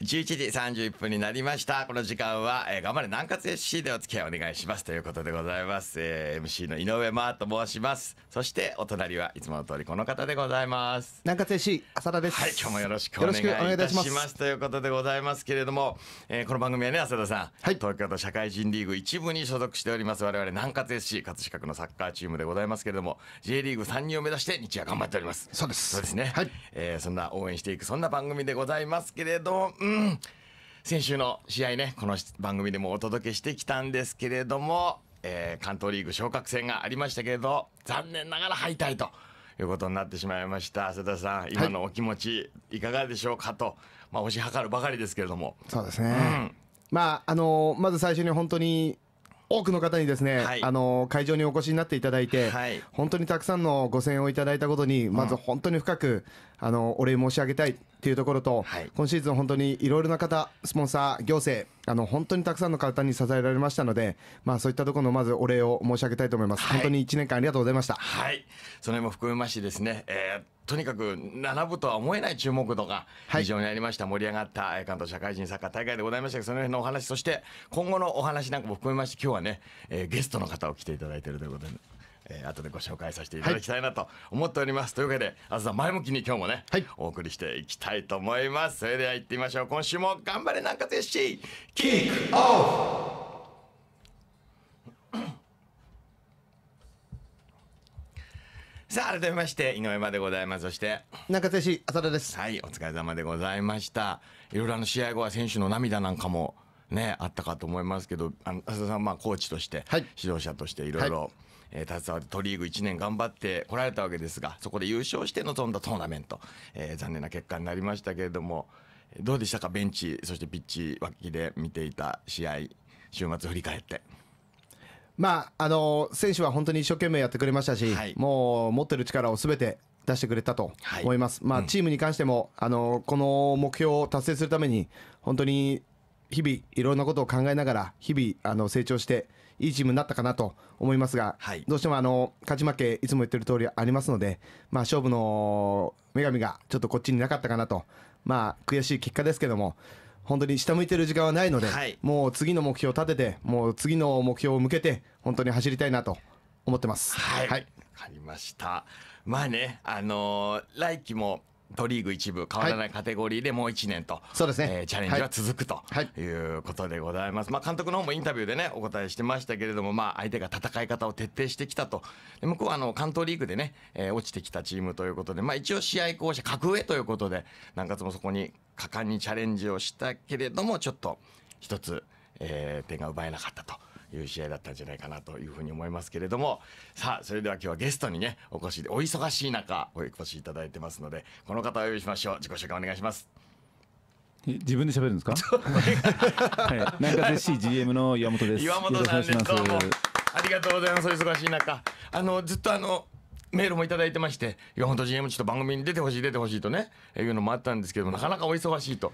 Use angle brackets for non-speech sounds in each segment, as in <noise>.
11時31分になりました。この時間は、えー、頑張れ南葛 s c でお付き合いお願いしますということでございます。えー、MC の井上真と申します。そしてお隣はいつもの通りこの方でございます。南葛 s c 浅田です。はい、今日もよろしくお願いいたします。ますということでございますけれども、えー、この番組はね浅田さん、はい、東京都社会人リーグ一部に所属しております我々南葛 s c 葛飾区のサッカーチームでございますけれども、J リーグ参入を目指して日夜頑張っております。そうです。そうですね。はい。えー、そんな応援していくそんな番組でございますけれども。うんうん先週の試合ねこの番組でもお届けしてきたんですけれども、えー、関東リーグ昇格戦がありましたけれど残念ながら敗退ということになってしまいました浅田さん今のお気持ちいかがでしょうかと、はい、まあ、推し量るばかりですけれどもそうですね、うん、まああのまず最初に本当に多くの方にですね、はい、あの会場にお越しになっていただいて、はい、本当にたくさんのご声援をいただいたことに、まず本当に深く、うん、あのお礼申し上げたいっていうところと、はい、今シーズン本当にいろいろな方スポンサー行政あの本当にたくさんの方に支えられましたので、まあ、そういったところのまずお礼を申し上げたいと思います、はい、本当に1年間ありがとうございました、はい、その辺も含めましてですね、えーとにかく並ぶとは思えない注目度が非常にありました、盛り上がった関東社会人サッカー大会でございましたがその辺のお話そして今後のお話なんかも含めまして今日はね、えー、ゲストの方を来ていただいているということでえー、後でご紹介させていただきたいなと思っております、はい、というわけであずさん前向きに今日もね、はい、お送りしていきたいと思いますそれでは行ってみましょう今週も頑張れ南葛 SC キックオフさあ改めまして井上までございますそして中瀬氏浅田ですはいお疲れ様でございましたいろいろあの試合後は選手の涙なんかもね、あったかと思いますけどあの浅田さんまあコーチとして、はい、指導者としていろいろ。えー、携わって都リーグ1年頑張ってこられたわけですがそこで優勝して臨んだトーナメント、えー、残念な結果になりましたけれどもどうでしたかベンチそしてピッチ脇で見ていた試合週末振り返って。まあ、あの選手は本当に一生懸命やってくれましたし、はい、もう持ってる力をすべて出してくれたと思います、はい、まあ、チームに関しても、うん、あのこの目標を達成するために本当に日々いろんなことを考えながら日々あの成長していいチームになったかなと思いますが、はい、どうしてもあの勝ち負けいつも言ってる通りありますので、まあ、勝負の女神がちょっとこっちになかったかなと、まあ、悔しい結果ですけども本当に下向いてる時間はないので、はい、もう次の目標を立ててもう次の目標を向けて本当に走りたいなと思ってます。はい、はい、分かりましたまあねあのー、来季もとリーグ一部変わらないカテゴリーでもう1年と、そうですね、えー、チャレンジは続くということでございます、まあ、監督の方もインタビューでねお答えしてましたけれども、まあ、相手が戦い方を徹底してきたとで向こうはあの関東リーグでね、えー、落ちてきたチームということで、まあ、一応試合巧者格上ということで南葛もそこに果敢にチャレンジをしたけれどもちょっと一つ、えー、点が奪えなかったと。いう試合だったんじゃないかなというふうに思いますけれどもさあそれでは今日はゲストにねお越しお忙しい中お越しいただいてますのでこの方お呼びしましょう自己紹介お願いします。自分で喋るんですか。<laughs> はい、なんか嬉しい GM の岩本です。岩本さんです。どうも。ありがとうございます。お忙しい中、あのずっとあのメールも頂いてまして、岩本 GM ちょっと番組に出てほしい出てほしいとね、いうのもあったんですけども、なかなかお忙しいと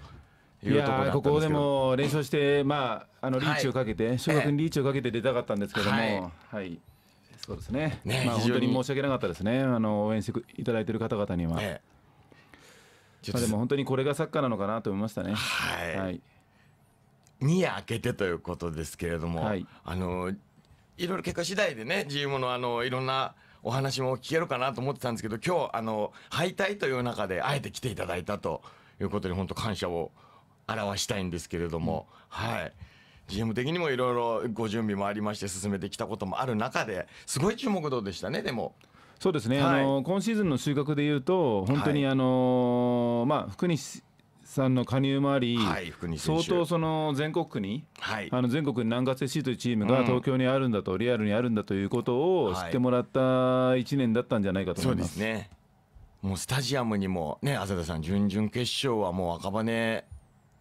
いやここでも連勝して、まあ、あのリーチをかけて、翔、学にリーチをかけて出たかったんですけども、はい、はい、そうですね、ね、まあ、本当に申し訳なかったですね、あの応援していただいている方々には。ええ、まあ、でも本当にこれがサッカーなのかなと思いましたね。はい、はい、2夜明けてということですけれども、はい、あのいろいろ結果次第でね、GM のあのいろんなお話も聞けるかなと思ってたんですけど、今日あの敗退という中で、あえて来ていただいたということに、本当、感謝を。表したいんですけれども、はい。GM 的にもいろいろご準備もありまして進めてきたこともある中ですごい注目度でしたねでも。そうですね、はい、あの今シーズンの収穫でいうと本当に、あの、はい、まあ、福西さんの加入もあり、はい、相当その全国区に、はい、あの全国に南葛 FC というチームが東京にあるんだと、うん、リアルにあるんだということを知ってもらった1年だったんじゃないかと思います。そうですねもうスタジアムにもね浅田さん準々決勝はもう赤羽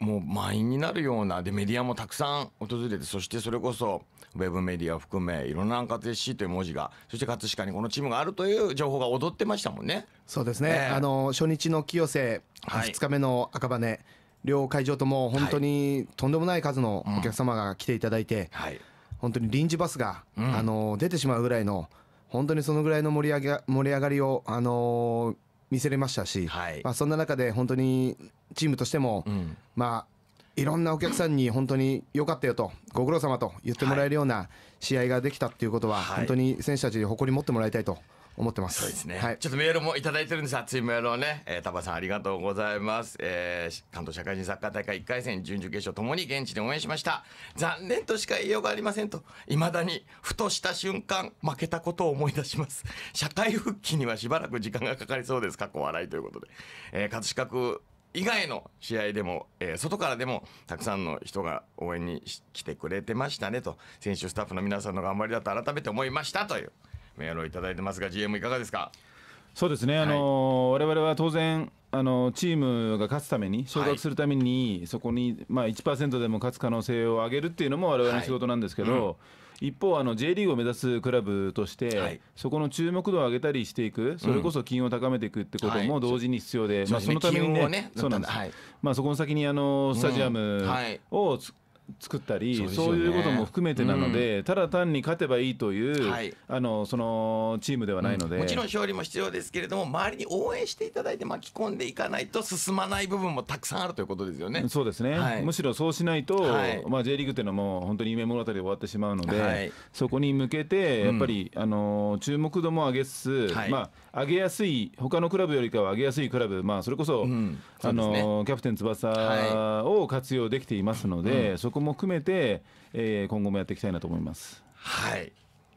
もう満員になるようなでメディアもたくさん訪れてそしてそれこそウェブメディアを含めいろんな活躍しという文字がそして葛飾にこのチームがあるという情報が踊ってましたもんね。そうですね、えー、あの初日の清瀬、はい、2日目の赤羽両会場とも本当にとんでもない数のお客様が来ていただいて、はい、本当に臨時バスが、うん、あの出てしまうぐらいの本当にそのぐらいの盛り上が盛り上がりをあのー見せれましたし、はい、まあ、そんな中で本当にチームとしても、うん、まあ、いろんなお客さんに <coughs> 本当に良かったよとご苦労様と言ってもらえるような試合ができたっていうことは、はい、本当に選手たちに誇り持ってもらいたいと思ってます。そうですね。はい、ちょっとメールもいただいてるんです。熱いメールをね、えー、タバさんありがとうございます。えー、関東社会人サッカー大会1回戦準々決勝ともに現地で応援しました。残念としか言いようがありませんと、未だにふとした瞬間負けたことを思い出します。社会復帰にはしばらく時間がかかりそうです。過去笑いということで、えー、葛飾区以外の試合でも、えー、外からでもたくさんの人が応援に来てくれてましたねと選手スタッフの皆さんの頑張りだと改めて思いましたというメールをいただいてますが GM いかがですかそうですね、はい、あの我々は当然あのチームが勝つために昇格するために、はい、そこに、まあ、1%でも勝つ可能性を上げるっていうのも我々の仕事なんですけど、はいうん一方あの J リーグを目指すクラブとして、はい、そこの注目度を上げたりしていくそれこそ金を高めていくってことも同時に必要で、はい、まあ、そのためにね、ね、そうなんです、まあ、そこの先にあのスタジアムを、うんはい、作ったりそう、ね,、いうことも含めてなので、うん、ただ単に勝てばいいという、はい、あのそのチームではないので、うん、もちろん勝利も必要ですけれども周りに応援していただいて巻き込んでいかないと進まない部分もたくさんあるということですよね。そうですね、はい、むしろそうしないと、はい、まあ、J リーグというのも本当に夢物語で終わってしまうので、そこに向けてやっぱり、うん、あの注目度も上げつつ、まあ、上げやすい他のクラブよりかは上げやすいクラブ、まあ、それこそ,、あのキャプテン翼を活用できていますので、そこ力も含めて、えー、今後もやっていきたいなと思います。はい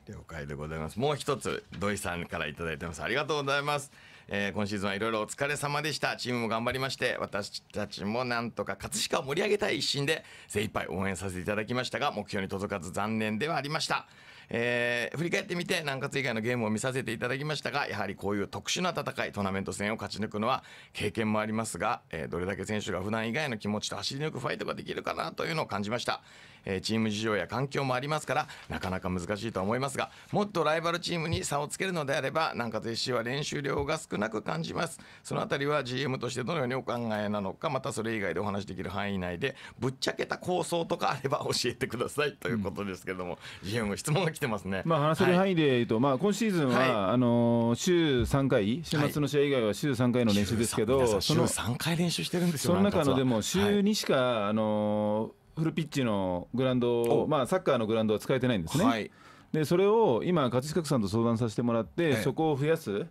了解でございますもう一つ土井さんからいいてますありがとうございます、えー、今シーズンはいろいろお疲れ様でしたチームも頑張りまして私たちもなんとか葛飾を盛り上げたい一心で精一杯応援させていただきましたが目標に届かず残念ではありましたえー、振り返ってみて南葛以外のゲームを見させていただきましたがやはりこういう特殊な戦いトーナメント戦を勝ち抜くのは経験もありますが、えー、どれだけ選手が普段以外の気持ちと走り抜くファイトができるかなというのを感じました、えー、チーム事情や環境もありますからなかなか難しいとは思いますがもっとライバルチームに差をつけるのであれば南葛 SC は練習量が少なく感じますその辺りは GM としてどのようにお考えなのかまたそれ以外でお話できる範囲内でぶっちゃけた構想とかあれば教えてくださいということですけども、うん、GM 質問が来てますね。まあ話せる範囲で言うと、はい、まあ今シーズンは、はい、あの週3回、週末の試合以外は週3回の練習ですけど、はい、週 3, 回練習してるんですよ。その中のでも週にしか、あのフルピッチのグラウンドを、まあサッカーのグラウンドは使えてないんですね。でそれを今葛飾さんと相談させてもらって、そこを増やす。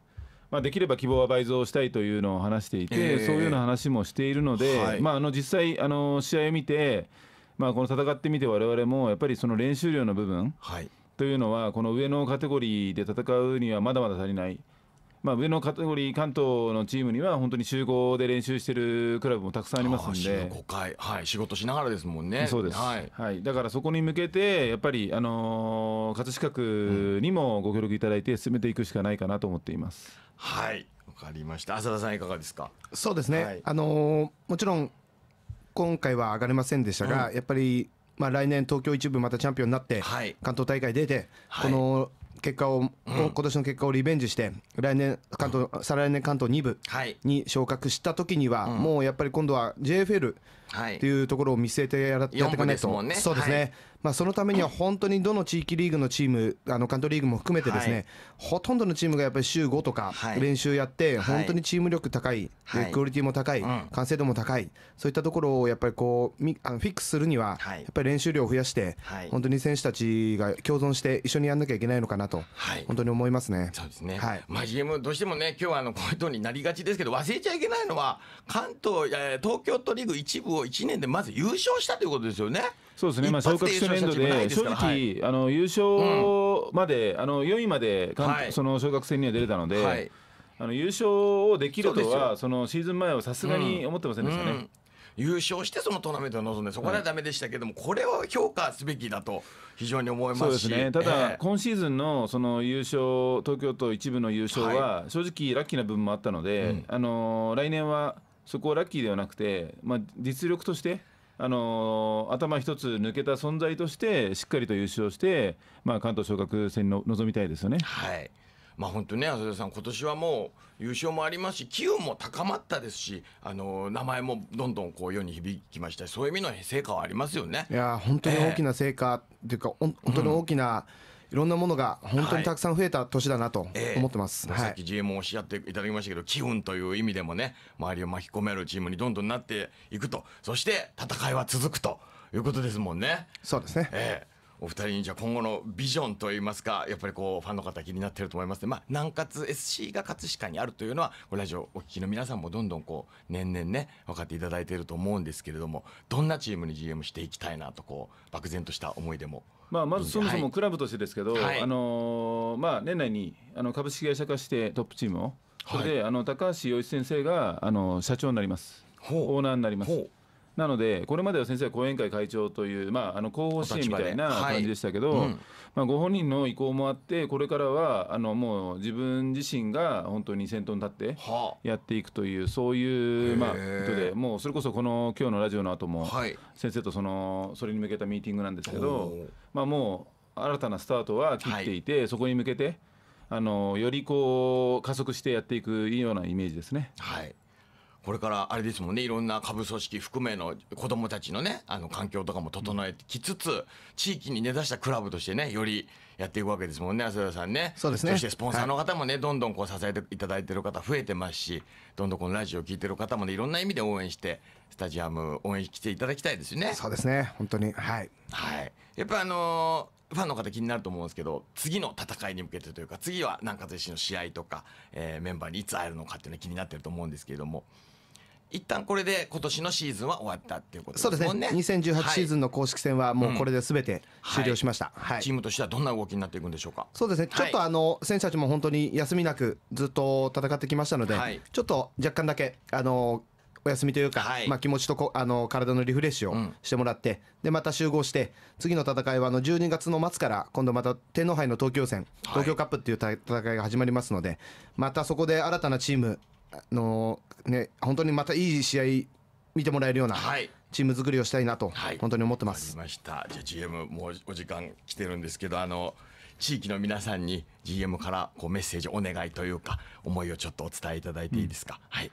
まあ、できれば希望は倍増したいというのを話していて、えー、そういうような話もしているので、はい、まあ、あの実際、あの試合を見て、まあ、この戦ってみて、われわれもやっぱりその練習量の部分、はい、というのは、この上のカテゴリーで戦うにはまだまだ足りない。まあ、上のカテゴリー、関東のチームには本当に集合で練習しているクラブもたくさんありますんで、週5回、はい、仕事しながらですもんね。そうです、はいはい、だからそこに向けて、やっぱり、あのー、葛飾区にもご協力いただいて、進めていくしかないかなと思っています。うん、はいわかりました浅田さん、いかがですかそうですね、はい、あのー、もちろん今回は上がれませんでしたが、うん、やっぱりまあ、来年、東京一部またチャンピオンになって、はい、関東大会出て、はい、この結果を、うん、今年の結果をリベンジして、来年関東、再来年関東2部に昇格した時には、もうやっぱり今度は JFL、っていうところを見据えてややっていかないと、ね、そうですね、はい、まあ、そのためには本当にどの地域リーグのチーム、あの関東リーグも含めて、ですね、はい、ほとんどのチームがやっぱり週5とか練習やって、本当にチーム力高い、クオリティも高い、完成度も高い、そういったところをやっぱりこうあのフィックスするには、やっぱり練習量を増やして、本当に選手たちが共存して、一緒にやらなきゃいけないのかなと、本当に思いますね。そうですね、はいまあ、GM どうしてもね今日はあのこういうことになりがちですけど忘れちゃいけないのは関東、えー、東京都リーグ一部を1年でまず優勝したということですよね。そうですね、まあ、昇格初年度で、正直、あの優勝まで、あの4位まで、その昇格戦には出れたので、あの優勝をできるとは、そのシーズン前はさすがに思ってませんでしたね。優勝してそのトーナメントに臨んでそこではだめでしたけども、これを評価すべきだと非常に思いますそうですねただ、今シーズンのその優勝東京都一部の優勝は正直ラッキーな部分もあったので、あの来年はそこはラッキーではなくて、まあ、実力として、あのー、頭一つ抜けた存在としてしっかりと優勝して、まあ、関東昇格戦に臨みたいですよね。はいまあ本当ね浅田さん今年はもう優勝もありますし機運も高まったですしあの名前もどんどんこう世に響きましたそういう意味の成果はありますよね。いや本当に大きな成果、というか本当に大きな、うんいろんなものが本当にたくさん増えた年だなと思ってます、はいええ、さっき GM もおっしゃっていただきましたけど、機運という意味でもね周りを巻き込めるチームにどんどんなっていくとそして戦いは続くということですもんね。そうですね、ええお二人にじゃあ今後のビジョンといいますかやっぱりこうファンの方気になってると思いますね、まあ、南葛 SC が葛飾にあるというのはこラジオお聞きの皆さんもどんどんこう年々ね分かっていただいていると思うんですけれどもどんなチームに GM していきたいなとこう漠然とした思いでもまあ、まずそもそもクラブとしてですけど、はい、あのー、まあ、年内にあの株式会社化してトップチームを、それで、はい、あの高橋洋一先生があの社長になります、オーナーになります。なのでこれまでは先生は後援会会長という、まあ、あの候補支援みたいな感じでしたけど、はいうん、まあ、ご本人の意向もあってこれからはあのもう自分自身が本当に先頭に立ってやっていくという、そういう、まあ、ことでもうそれこそこの今日のラジオの後も、はい、先生とそのそれに向けたミーティングなんですけど、まあ、もう新たなスタートは切っていて、はい、そこに向けて。あのよりこう加速してやっていくようなイメージですね。はい。これからあれですもんねいろんな下部組織含めの子どもたちのねあの環境とかも整えてきつつ地域に根ざしたクラブとしてねよりやっていくわけですもんね浅田さんねそうですねそしてスポンサーの方もね、はい、どんどんこう支えていただいてる方増えてますしどんどんこのラジオを聞いてる方もねいろんな意味で応援してスタジアム応援していただきたいですねそうですね本当にはい、はい、やっぱあのーファンの方気になると思うんですけど次の戦いに向けてというか次は南葛石の試合とか、えー、メンバーにいつ会えるのかっていうのは気になってると思うんですけれども一旦これで今年のシーズンは終わったっていうことですね。そうですね。2018シーズンの公式戦はもうこれで全て終了しました。はい。チームとしてはどんな動きになっていくんでしょうか。そうですね。ちょっとあの選手たちも本当に休みなくずっと戦ってきましたので、ちょっと若干だけあのお休みというか、まあ気持ちとこあの体のリフレッシュをしてもらって、でまた集合して次の戦いはあの12月の末から今度また天皇杯の東京戦、東京カップっていう戦いが始まりますので、またそこで新たなチームのね本当にまたいい試合見てもらえるような、はい、チーム作りをしたいなと、本当に思ってます。ましたじゃあ GM もうお時間来てるんですけどあの地域の皆さんに GM からこうメッセージお願いというか思いをちょっとお伝えいただいていいですか。うん、はい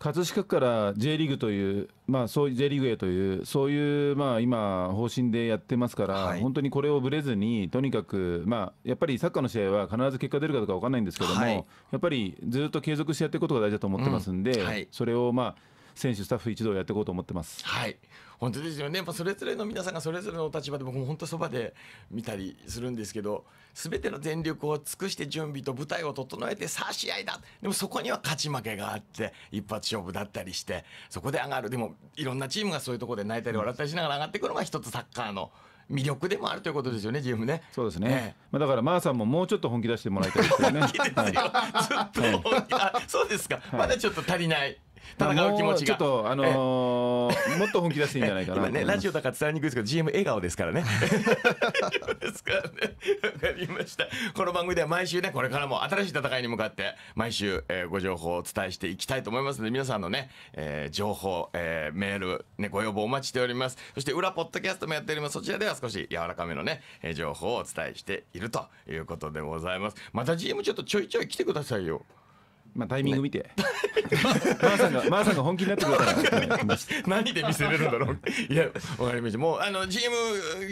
葛飾区から J リーグという、まあ、そう J リーグへという、そういう、まあ、今、方針でやってますから、はい、本当にこれをぶれずに、とにかく、まあ、やっぱりサッカーの試合は必ず結果出るかどうか分からないんですけども、はい、やっぱりずっと継続してやっていくことが大事だと思ってますんで、うんはい、それを、まあ、選手スタッフ一同やっていこうと思ってます。はい本当ですよね、それぞれの皆さんがそれぞれのお立場で僕も本当そばで見たりするんですけど全ての全力を尽くして準備と舞台を整えてさあ試合だでもそこには勝ち負けがあって一発勝負だったりしてそこで上がるでもいろんなチームがそういうところで泣いたり笑ったりしながら上がっていくのが一つサッカーの魅力でもあるということですよね、ジムね。そうですね。まあ、だから、まあさんももうちょっと本気出してもらいたいですよね。はい、そうですか、はい、まだちょっと足りない。戦う気持ちがちょっとあのー、もっと本気出していいんじゃないかなねラジオだから伝えにくいですけど GM 笑顔ですからねですからねわかりましたこの番組では毎週ねこれからも新しい戦いに向かって毎週、えー、ご情報をお伝えしていきたいと思いますので皆さんのね、えー、情報、えー、メール、ね、ご要望お待ちしておりますそして裏ポッドキャストもやっておりますそちらでは少し柔らかめのね、え情報をお伝えしているということでございますまた GM ちょっとちょいちょい来てくださいよまあタイミング見て。ま <laughs> ーさんがまーさんが本気になってくれたら。何で見せれるんだろう。<laughs> いやわかりました。もうあの GM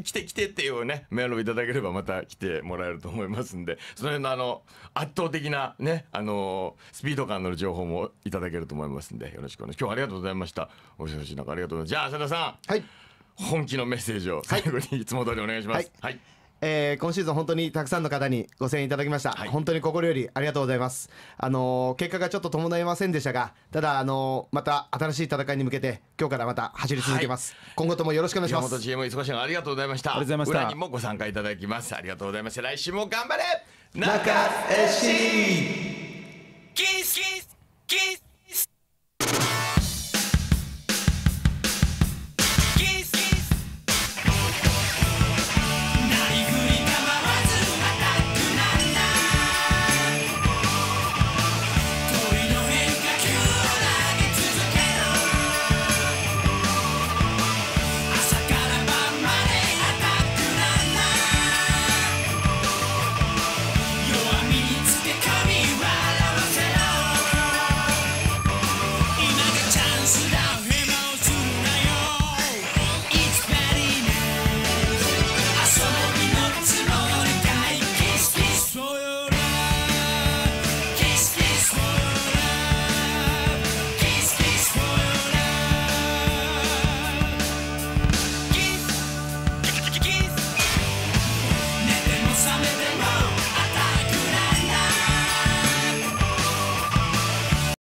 来て来てっていうねメールをいただければまた来てもらえると思いますんで、その辺のあの圧倒的なねあのスピード感のある情報もいただけると思いますんでよろしくお願いします。今日はありがとうございました。お忙しい中ありがとうございます。じゃあ浅田さん。はい。本気のメッセージを最後にいつも通りお願いします。はい、はいえー、今シーズン本当にたくさんの方にご声援いただきました、はい、本当に心よりありがとうございます、あのー、結果がちょっと伴いませんでしたがただ、あのー、また新しい戦いに向けて今日からまた走り続けます、はい、今後ともよろしくお願いします山本 GM 忙しいのありがとうございましたありがとうございました裏にもご参加いただきますありがとうございました来週も頑張れ中 SC キスキスキス